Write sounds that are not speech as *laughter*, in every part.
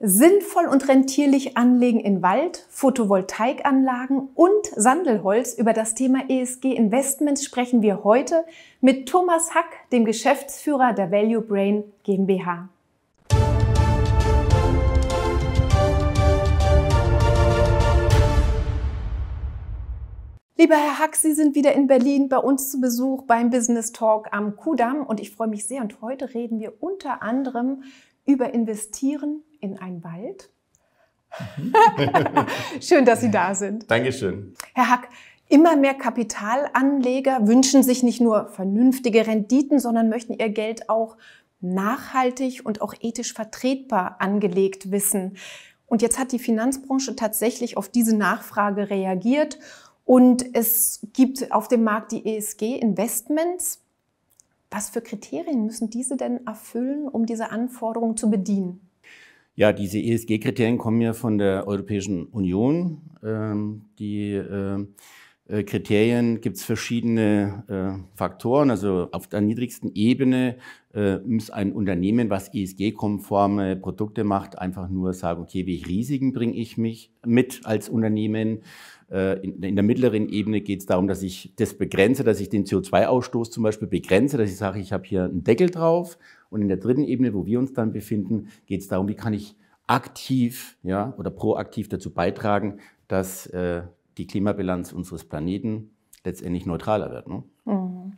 Sinnvoll und rentierlich anlegen in Wald, Photovoltaikanlagen und Sandelholz. Über das Thema ESG Investments sprechen wir heute mit Thomas Hack, dem Geschäftsführer der Value Brain GmbH. Lieber Herr Hack, Sie sind wieder in Berlin bei uns zu Besuch beim Business Talk am Kudamm und ich freue mich sehr. Und heute reden wir unter anderem über Investieren in einen Wald. Mhm. *laughs* Schön, dass Sie da sind. Dankeschön. Herr Hack, immer mehr Kapitalanleger wünschen sich nicht nur vernünftige Renditen, sondern möchten ihr Geld auch nachhaltig und auch ethisch vertretbar angelegt wissen. Und jetzt hat die Finanzbranche tatsächlich auf diese Nachfrage reagiert und es gibt auf dem Markt die ESG-Investments. Was für Kriterien müssen diese denn erfüllen, um diese Anforderungen zu bedienen? Ja, diese ESG-Kriterien kommen ja von der Europäischen Union, ähm, die ähm, äh, Kriterien gibt es verschiedene äh, Faktoren. Also auf der niedrigsten Ebene äh, muss ein Unternehmen, was ESG-konforme Produkte macht, einfach nur sagen, okay, welche Risiken bringe ich mich mit als Unternehmen? Äh, in, in, der mittleren Ebene geht es darum, dass ich das begrenze, dass ich den CO2-Ausstoß zum Beispiel begrenze, dass ich sage, ich habe hier einen Deckel drauf. Und in der dritten Ebene, wo wir uns dann befinden, geht es darum, wie kann ich aktiv ja, oder proaktiv dazu beitragen, dass äh, die Klimabilanz unseres Planeten letztendlich neutraler wird. Ne? Mhm.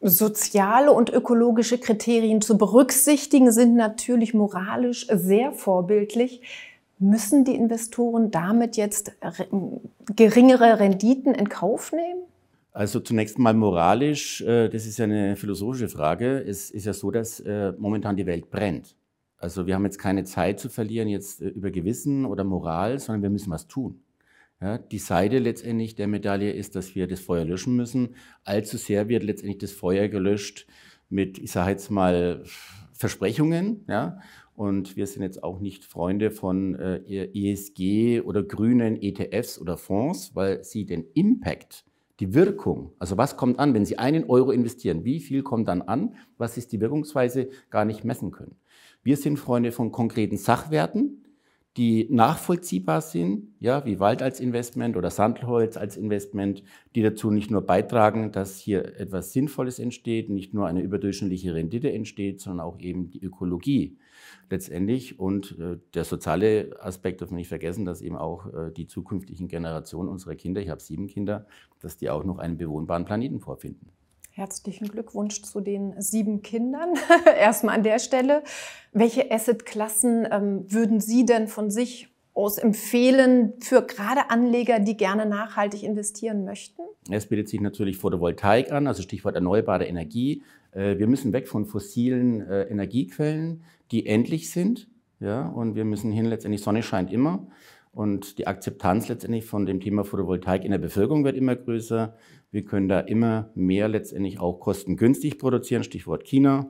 Soziale und ökologische Kriterien zu berücksichtigen sind natürlich moralisch sehr vorbildlich. Müssen die Investoren damit jetzt geringere Renditen in Kauf nehmen? Also zunächst mal moralisch, äh, das ist ja eine philosophische Frage. Es ist ja so, dass äh, momentan die Welt brennt. Also wir haben jetzt keine Zeit zu verlieren jetzt äh, über Gewissen oder Moral, sondern wir müssen was tun. Ja, die Seite letztendlich der Medaille ist, dass wir das Feuer löschen müssen. Allzu sehr wird letztendlich das Feuer gelöscht mit, ich sage jetzt mal, Versprechungen. Ja? Und wir sind jetzt auch nicht Freunde von äh, ESG e oder grünen ETFs oder Fonds, weil sie den Impact, die Wirkung, also was kommt an, wenn Sie einen Euro investieren, wie viel kommt dann an, was ist die Wirkungsweise, gar nicht messen können. Wir sind Freunde von konkreten Sachwerten, die nachvollziehbar sind, ja, wie Wald als Investment oder Sandholz als Investment, die dazu nicht nur beitragen, dass hier etwas Sinnvolles entsteht, nicht nur eine überdurchschnittliche Rendite entsteht, sondern auch eben die Ökologie letztendlich und äh, der soziale Aspekt dürfen wir nicht vergessen, dass eben auch äh, die zukünftigen Generationen unserer Kinder, ich habe sieben Kinder, dass die auch noch einen bewohnbaren Planeten vorfinden. Herzlichen Glückwunsch zu den sieben Kindern. *laughs* Erstmal an der Stelle. Welche Assetklassen ähm, würden Sie denn von sich aus empfehlen für gerade Anleger, die gerne nachhaltig investieren möchten? Es bietet sich natürlich Photovoltaik an, also Stichwort erneuerbare Energie. Äh, wir müssen weg von fossilen äh, Energiequellen, die endlich sind. Ja, und wir müssen hin, letztendlich Sonne scheint immer. Und die Akzeptanz letztendlich von dem Thema Photovoltaik in der Bevölkerung wird immer größer. Wir können da immer mehr letztendlich auch kostengünstig produzieren, Stichwort China.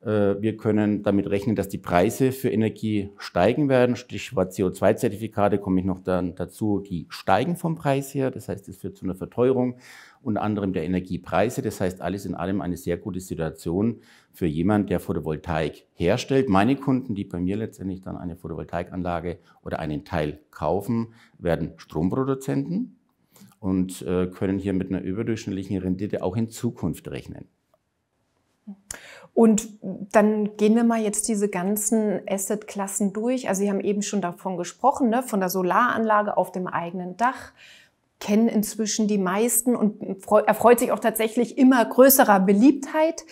Äh, wir können damit rechnen, dass die Preise für Energie steigen werden. Stichwort CO2-Zertifikate komme ich noch dann dazu. Die steigen vom Preis her. Das heißt, es führt zu einer Verteuerung unter anderem der Energiepreise. Das heißt, alles in allem eine sehr gute Situation für jemanden, der Photovoltaik herstellt. Meine Kunden, die bei mir letztendlich dann eine Photovoltaikanlage oder einen Teil kaufen, werden Stromproduzenten und äh, können hier mit einer überdurchschnittlichen Rendite auch in Zukunft rechnen. Und dann gehen wir mal jetzt diese ganzen Assetklassen durch. Also Sie haben eben schon davon gesprochen, ne? von der Solaranlage auf dem eigenen Dach kennen inzwischen die meisten und erfreut sich auch tatsächlich immer größerer Beliebtheit.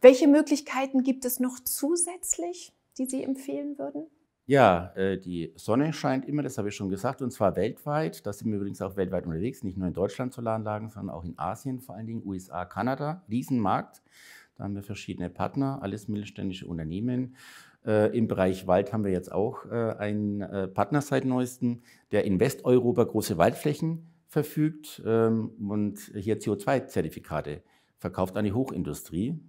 Welche Möglichkeiten gibt es noch zusätzlich, die Sie empfehlen würden? Ja, äh, die Sonne scheint immer, das habe ich schon gesagt, und zwar weltweit. Da sind wir übrigens auch weltweit unterwegs, nicht nur in Deutschland Solaranlagen, sondern auch in Asien, vor allen Dingen USA, Kanada, Riesenmarkt. Da haben wir verschiedene Partner, alles mittelständische Unternehmen. Äh, Im Bereich Wald haben wir jetzt auch äh, einen äh, Partner seit neuestem, der in Westeuropa große Waldflächen verfügt ähm, und hier CO2-Zertifikate verkauft an die Hochindustrie.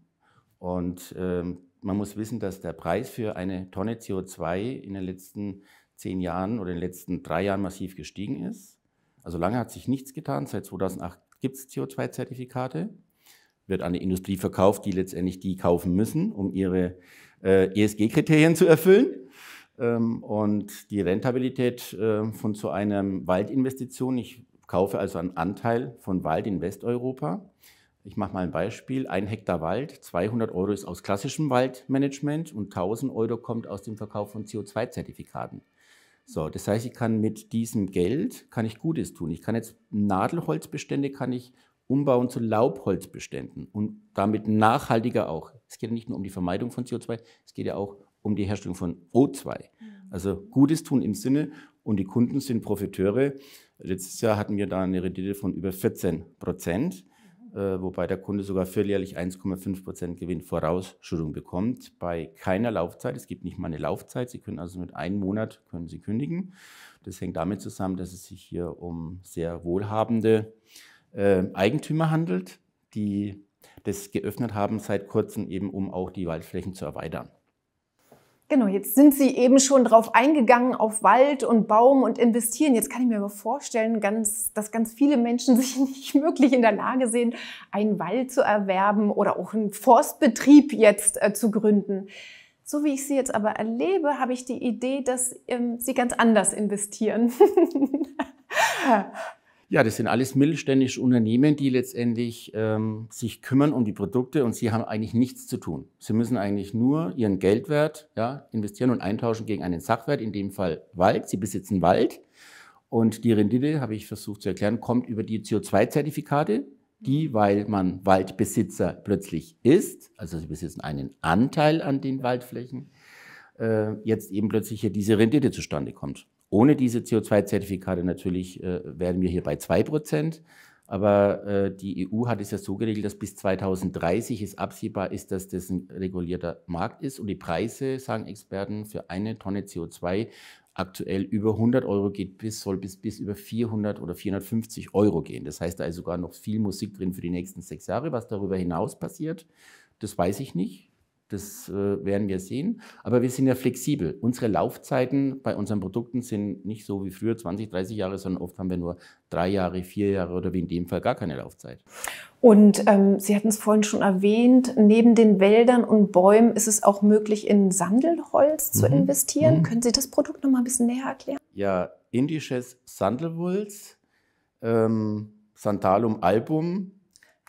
Und ähm, man muss wissen, dass der Preis für eine Tonne CO2 in den letzten zehn Jahren oder in den letzten drei Jahren massiv gestiegen ist. Also lange hat sich nichts getan. Seit 2008 gibt es CO2-Zertifikate, wird an die Industrie verkauft, die letztendlich die kaufen müssen, um ihre äh, ESG-Kriterien zu erfüllen. Ähm, und die Rentabilität äh, von so einer Waldinvestition, ich kaufe also einen Anteil von Wald in Westeuropa. Ich mache mal ein Beispiel. Ein Hektar Wald, 200 Euro ist aus klassischem Waldmanagement und 1000 Euro kommt aus dem Verkauf von CO2-Zertifikaten. So, das heißt, ich kann mit diesem Geld, kann ich Gutes tun. Ich kann jetzt Nadelholzbestände, kann ich umbauen zu Laubholzbeständen und damit nachhaltiger auch. Es geht ja nicht nur um die Vermeidung von CO2, es geht ja auch um die Herstellung von O2. Mhm. Also Gutes tun im Sinne und die Kunden sind Profiteure. Letztes Jahr hatten wir da eine Rendite von über 14 Prozent, mhm. äh, wobei der Kunde sogar vierjährlich 1,5 Prozent Gewinn Vorausschuldung bekommt bei keiner Laufzeit. Es gibt nicht mal eine Laufzeit. Sie können also mit einem Monat können Sie kündigen. Das hängt damit zusammen, dass es sich hier um sehr wohlhabende ähm, Eigentümer handelt, die das geöffnet haben seit kurzem eben, um auch die Waldflächen zu erweitern. Genau, jetzt sind Sie eben schon darauf eingegangen auf Wald und Baum und investieren. Jetzt kann ich mir aber vorstellen, ganz, dass ganz viele Menschen *laughs* sich nicht wirklich in der Lage sehen, einen Wald zu erwerben oder auch einen Forstbetrieb jetzt äh, zu gründen. So wie ich Sie jetzt aber erlebe, habe ich die Idee, dass ähm, Sie ganz anders investieren. *laughs* Ja, das sind alles mittelständische Unternehmen, die letztendlich ähm, sich kümmern um die Produkte und sie haben eigentlich nichts zu tun. Sie müssen eigentlich nur ihren Geldwert ja, investieren und eintauschen gegen einen Sachwert, in dem Fall Wald. Sie besitzen Wald und die Rendite, habe ich versucht zu erklären, kommt über die CO2-Zertifikate, die, weil man Waldbesitzer plötzlich ist, also sie besitzen einen Anteil an den Waldflächen, äh, jetzt eben plötzlich hier diese Rendite zustande kommt. Ohne diese CO2-Zertifikate natürlich äh, wären wir hier bei 2 Aber äh, die EU hat es ja so geregelt, dass bis 2030 es absehbar ist, dass das ein regulierter Markt ist. Und die Preise, sagen Experten, für eine Tonne CO2 aktuell über 100 Euro geht bis, soll bis, bis über 400 oder 450 Euro gehen. Das heißt, da ist sogar noch viel Musik drin für die nächsten sechs Jahre. Was darüber hinaus passiert, das weiß ich nicht. Das äh, werden wir sehen. Aber wir sind ja flexibel. Unsere Laufzeiten bei unseren Produkten sind nicht so wie früher 20, 30 Jahre, sondern oft haben wir nur drei Jahre, vier Jahre oder wie in dem Fall gar keine Laufzeit. Und ähm, Sie hatten es vorhin schon erwähnt, neben den Wäldern und Bäumen ist es auch möglich, in Sandelholz zu mhm. investieren. Mhm. Können Sie das Produkt noch mal ein bisschen näher erklären? Ja, indisches Sandelholz, ähm, Santalum album.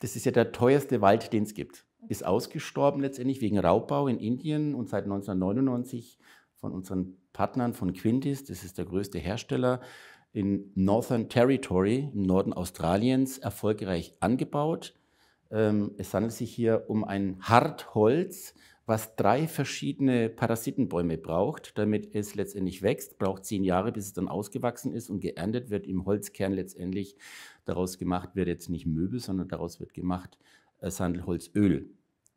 Das ist ja der teuerste Wald, den es gibt ist ausgestorben letztendlich wegen Raubbau in Indien und seit 1999 von unseren Partnern von Quintis, das ist der größte Hersteller, in Northern Territory im Norden Australiens erfolgreich angebaut. Ähm, es handelt sich hier um ein Hartholz, was drei verschiedene Parasitenbäume braucht, damit es letztendlich wächst. Braucht zehn Jahre, bis es dann ausgewachsen ist und geerntet wird. Im Holzkern letztendlich daraus gemacht wird jetzt nicht Möbel, sondern daraus wird gemacht Sandelholzöl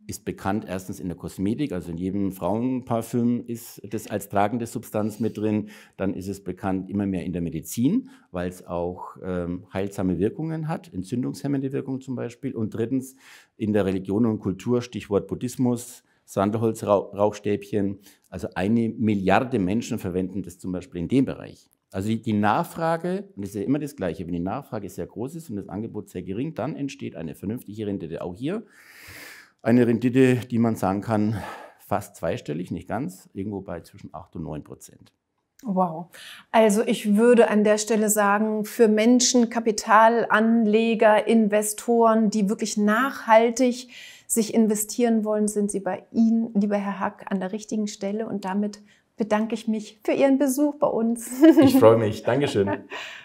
ist bekannt erstens in der Kosmetik, also in jedem Frauenparfüm ist das als tragende Substanz mit drin. Dann ist es bekannt immer mehr in der Medizin, weil es auch ähm, heilsame Wirkungen hat, entzündungshemmende Wirkungen zum Beispiel. Und drittens in der Religion und Kultur, Stichwort Buddhismus, Sandelholzrauchstäbchen. Also eine Milliarde Menschen verwenden das zum Beispiel in dem Bereich. Also die, die Nachfrage, und das ist ja immer das Gleiche, wenn die Nachfrage sehr groß ist und das Angebot sehr gering, dann entsteht eine vernünftige Rendite. Auch hier eine Rendite, die man sagen kann, fast zweistellig, nicht ganz, irgendwo bei zwischen 8 und 9 Prozent. Wow. Also ich würde an der Stelle sagen, für Menschen, Kapitalanleger, Investoren, die wirklich nachhaltig sich investieren wollen, sind Sie bei Ihnen, lieber Herr Hack, an der richtigen Stelle und damit bedanke ich mich für Ihren Besuch bei uns. Ich freue mich. Dankeschön. *laughs*